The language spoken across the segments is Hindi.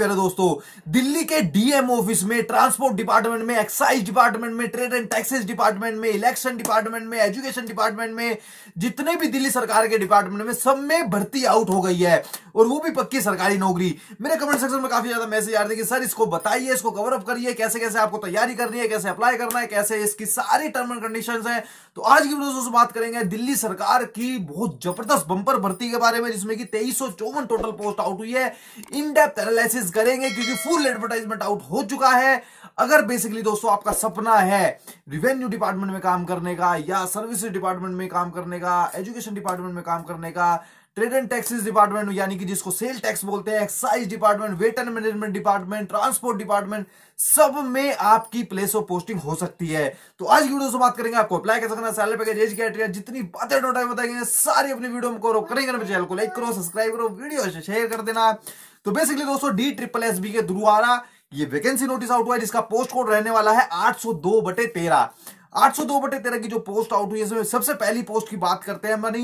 प्यारे दोस्तों दिल्ली के डीएम ऑफिस में ट्रांसपोर्ट डिपार्टमेंट में एक्साइज डिपार्टमेंट में ट्रेड एंड टैक्सेस डिपार्टमेंट में इलेक्शन डिपार्टमेंट में एजुकेशन डिपार्टमेंट में जितने भी दिल्ली सरकार के डिपार्टमेंट में सब में भर्ती आउट हो गई है और वो भी पक्की सरकारी नौकरी मेरे कमेंट सेक्शन में काफी ज्यादा मैसेज आ रहे थे कि सर इसको बताइए इसको कवर अप करिए कैसे कैसे आपको तैयारी करनी है कैसे अप्लाई करना है कैसे इसकी सारी टर्म एंड कंडीशन है तो आज की वीडियो से बात करेंगे दिल्ली सरकार की बहुत जबरदस्त बंपर भर्ती के बारे में जिसमें कि तेईस टोटल पोस्ट आउट हुई है इन डेप्थ एनालिसिस परचेज करेंगे क्योंकि फुल एडवर्टाइजमेंट आउट हो चुका है अगर बेसिकली दोस्तों आपका सपना है रिवेन्यू डिपार्टमेंट में काम करने का या सर्विस डिपार्टमेंट में काम करने का एजुकेशन डिपार्टमेंट में काम करने का ट्रेड एंड टैक्सेस डिपार्टमेंट यानी कि जिसको सेल टैक्स बोलते हैं excise department weight and management department transport department सब में आपकी प्लेस ऑफ पोस्टिंग हो सकती है तो आज की वीडियो से बात करेंगे आपको अप्लाई कैसे करना सैलरी पैकेज एज कैटेगरी जितनी बातें बताएंगे सारी अपनी वीडियो में करो करेंगे चैनल को लाइक करो सब्सक्राइब करो वीडियो शेयर कर देना तो बेसिकली दोस्तों डी ट्रिपल एस बी के द्वारा ये वैकेंसी नोटिस आउट हुआ है जिसका पोस्ट कोड रहने वाला है आठ सौ दो बटे तेरह 802 बटे तेरह की जो पोस्ट आउट हुई है सबसे पहली पोस्ट की बात करते हैं मानी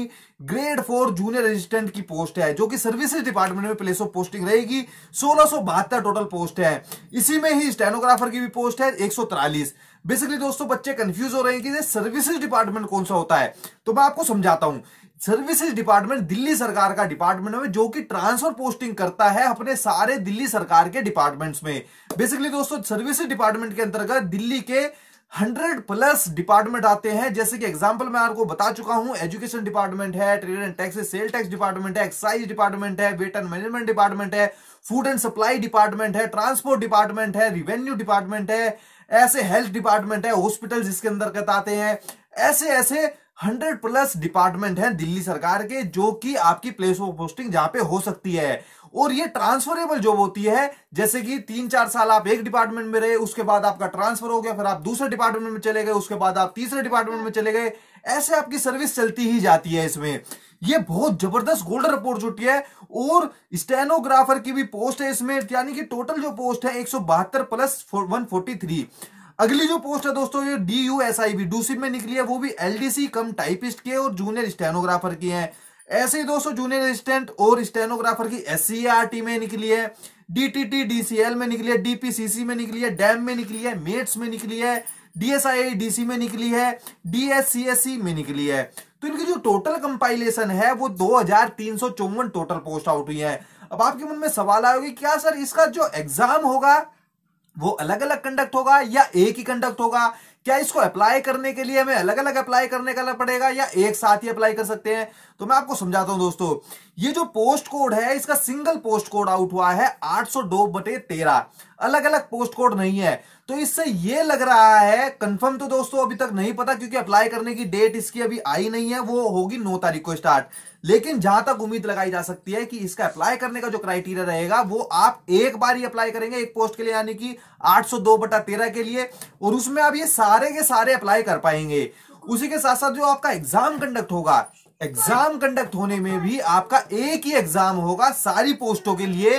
ग्रेड फोर जूनियर असिस्टेंट की पोस्ट है जो कि सर्विसेज डिपार्टमेंट में प्लेस ऑफ पोस्टिंग रहेगी सोलह टोटल पोस्ट है इसी में ही स्टेनोग्राफर की भी पोस्ट है एक बेसिकली दोस्तों बच्चे कंफ्यूज हो रहे हैं कि सर्विसेज डिपार्टमेंट कौन सा होता है तो मैं आपको समझाता हूं सर्विसेज डिपार्टमेंट दिल्ली सरकार का डिपार्टमेंट है जो कि ट्रांसफर पोस्टिंग करता है अपने सारे दिल्ली सरकार के डिपार्टमेंट्स में बेसिकली दोस्तों सर्विसेज डिपार्टमेंट के अंतर्गत दिल्ली के हंड्रेड प्लस डिपार्टमेंट आते हैं जैसे कि एग्जाम्पल मैं आपको बता चुका हूं एजुकेशन डिपार्टमेंट है trade and tax sale tax department है एक्साइज डिपार्टमेंट है वेट एंड मैनेजमेंट डिपार्टमेंट है फूड एंड सप्लाई डिपार्टमेंट है ट्रांसपोर्ट डिपार्टमेंट है रिवेन्यू डिपार्टमेंट है ऐसे हेल्थ डिपार्टमेंट है हॉस्पिटल जिसके अंदर आते हैं ऐसे ऐसे हंड्रेड प्लस डिपार्टमेंट है दिल्ली सरकार के जो कि आपकी प्लेस ऑफ पोस्टिंग जहां पे हो सकती है और ये ट्रांसफरेबल जॉब होती है जैसे कि तीन चार साल आप एक डिपार्टमेंट में रहे उसके बाद आपका ट्रांसफर हो गया फिर आप दूसरे डिपार्टमेंट में चले गए उसके बाद आप तीसरे डिपार्टमेंट में चले गए ऐसे आपकी सर्विस चलती ही जाती है इसमें ये बहुत जबरदस्त गोल्डन अपॉर्चुनिटी है और स्टेनोग्राफर की भी पोस्ट है इसमें यानी कि टोटल जो पोस्ट है एक प्लस वन अगली जो पोस्ट है दोस्तों ये D U S I B DUSIB में निकली है वो भी एलडीसी कम टाइपिस्ट की है और जूनियर स्टेनोग्राफर की है ऐसे ही दोस्तों जूनियर असिस्टेंट और स्टेनोग्राफर की एस e में निकली है डीटीटी डीसीएल में निकली है डीपीसीसी में निकली है डैम में निकली है मेट्स में निकली है डीएसआई डीसी में निकली है डीएससीएससी में निकली है तो इनकी जो टोटल कंपाइलेशन है वो दो टोटल पोस्ट आउट हुई है अब आपके मन में सवाल आयोगी क्या सर इसका जो एग्जाम होगा वो अलग अलग कंडक्ट होगा या एक ही कंडक्ट होगा क्या इसको अप्लाई करने के लिए हमें अलग अलग अप्लाई करने का पड़ेगा या एक साथ ही अप्लाई कर सकते हैं तो मैं आपको समझाता हूं दोस्तों ये जो पोस्ट कोड है इसका सिंगल पोस्ट कोड आउट हुआ है आठ सौ दो बटे तेरह अलग अलग पोस्ट कोड नहीं है तो इससे ये लग रहा है कंफर्म तो दोस्तों अभी तक नहीं पता क्योंकि अप्लाई करने की डेट इसकी अभी आई नहीं है वो होगी नौ तारीख को स्टार्ट लेकिन जहां तक उम्मीद लगाई जा सकती है कि इसका अप्लाई करने का जो क्राइटेरिया रहेगा वो आप एक बार ही अप्लाई करेंगे एक पोस्ट के लिए यानी कि आठ सौ दो बटा तेरह के लिए और उसमें आप ये सारे सारे के सारे अप्लाई कर पाएंगे उसी के साथ साथ जो आपका एग्जाम कंडक्ट होगा एग्जाम कंडक्ट होने में भी आपका एक ही एग्जाम होगा सारी पोस्टों के लिए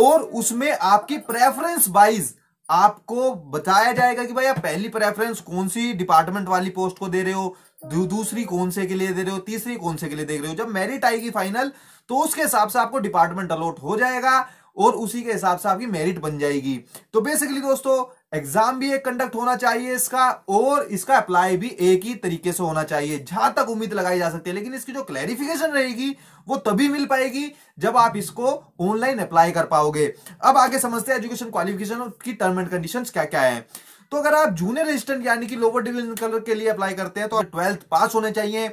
और उसमें आपकी प्रेफरेंस वाइज आपको बताया जाएगा कि भाई आप पहली प्रेफरेंस कौन सी डिपार्टमेंट वाली पोस्ट को दे रहे हो दू, दूसरी कौन से के लिए दे रहे हो तीसरी कौन से के लिए दे रहे हो जब मेरिट आएगी फाइनल तो उसके हिसाब से आपको डिपार्टमेंट अलॉट हो जाएगा और उसी के हिसाब से आपकी मेरिट बन जाएगी तो बेसिकली दोस्तों एग्जाम भी एक कंडक्ट होना चाहिए इसका और इसका अप्लाई भी एक ही तरीके से होना चाहिए जहां तक उम्मीद लगाई जा सकती है लेकिन इसकी जो क्लैरिफिकेशन रहेगी वो तभी मिल पाएगी जब आप इसको ऑनलाइन अप्लाई कर पाओगे अब आगे समझते हैं एजुकेशन क्वालिफिकेशन की टर्म एंड कंडीशन क्या क्या है तो अगर आप जूनियर रजिस्टेंट यानी कि लोअर डिविजन कलर के लिए अप्लाई करते हैं तो ट्वेल्थ पास होने चाहिए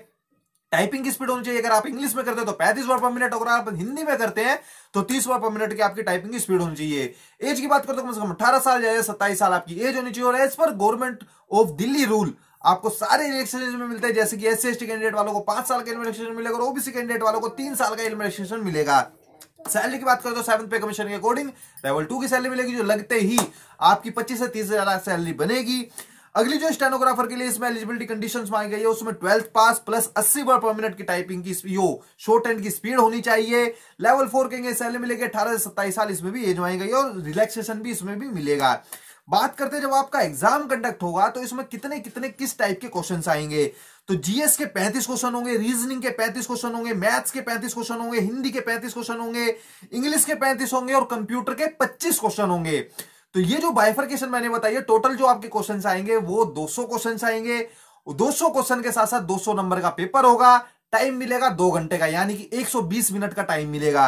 टाइपिंग की स्पीड होनी चाहिए अगर आप इंग्लिश में करते हैं तो पैंतीस वर्ड पर मिनट अगर आप हिंदी में करते हैं तो तीस वर्ड पर मिनट की आपकी टाइपिंग की स्पीड होनी चाहिए एज की बात करते तो कम से कम अठारह साल या सत्ताईस साल आपकी एज होनी चाहिए और as per government of Delhi rule आपको सारे इलेक्शन में मिलते हैं जैसे कि एस सी कैंडिडेट वालों को पांच साल का रिलैक्सेशन मिलेगा और ओबीसी कैंडिडेट वालों को तीन साल का रिलैक्सेशन मिलेगा सैलरी की बात करें तो सेवन पे कमीशन के अकॉर्डिंग लेवल टू की सैलरी मिलेगी जो लगते ही आपकी पच्चीस से तीस हजार सैलरी बनेगी अगली जो स्टेनोग्राफर के लिए इसमें एलिजिबिलिटी कंडीशंस मांगी गई है उसमें ट्वेल्थ पास प्लस 80 वर्ड पर मिनट की टाइपिंग की यो शॉर्ट एंड की स्पीड होनी चाहिए लेवल फोर के सैलरी मिलेगी अठारह से सत्ताईस साल इसमें भी एज मांगी गई और रिलैक्सेशन भी इसमें भी मिलेगा बात करते हैं जब आपका एग्जाम कंडक्ट होगा तो इसमें कितने कितने किस टाइप के क्वेश्चन आएंगे तो जीएस के 35 क्वेश्चन होंगे रीजनिंग के 35 क्वेश्चन होंगे मैथ्स के 35 क्वेश्चन होंगे हिंदी के 35 क्वेश्चन होंगे इंग्लिश के 35 होंगे और कंप्यूटर के 25 क्वेश्चन होंगे तो ये जो बाइफरकेशन मैंने बताई टोटल जो आपके क्वेश्चन आएंगे वो 200 क्वेश्चन आएंगे 200 क्वेश्चन के साथ साथ 200 नंबर का पेपर होगा टाइम मिलेगा दो घंटे का यानी कि 120 मिनट का टाइम मिलेगा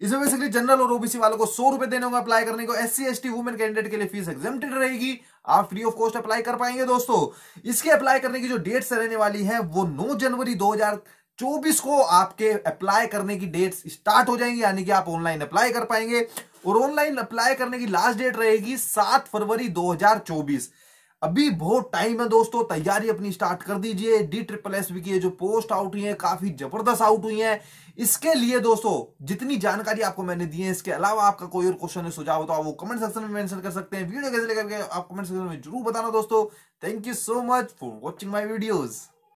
इसमें बेसिकली जनरल और ओबीसी वालों को सौ रुपए देने होंगे अप्लाई करने को S C S T women candidate के लिए फीस एग्जेप्टेड रहेगी आप फ्री ऑफ कॉस्ट अप्लाई कर पाएंगे दोस्तों इसके अप्लाई करने की जो डेट्स रहने वाली है वो 9 जनवरी 2024 को आपके अप्लाई करने की डेट्स स्टार्ट हो जाएंगी यानी कि आप ऑनलाइन अप्लाई कर पाएंगे और ऑनलाइन अप्लाई करने की लास्ट डेट रहेगी सात फरवरी 2024 अभी बहुत टाइम है दोस्तों तैयारी अपनी स्टार्ट कर दीजिए डी ट्रिपल एस बी की जो पोस्ट आउट हुई है काफी जबरदस्त आउट हुई है इसके लिए दोस्तों जितनी जानकारी आपको मैंने दी है इसके अलावा आपका कोई और क्वेश्चन है सुझाव तो आप वो कमेंट सेक्शन में मेंशन कर सकते हैं वीडियो कैसे लेकर आप कमेंट सेक्शन में जरूर बताना दोस्तों thank you so much for watching my videos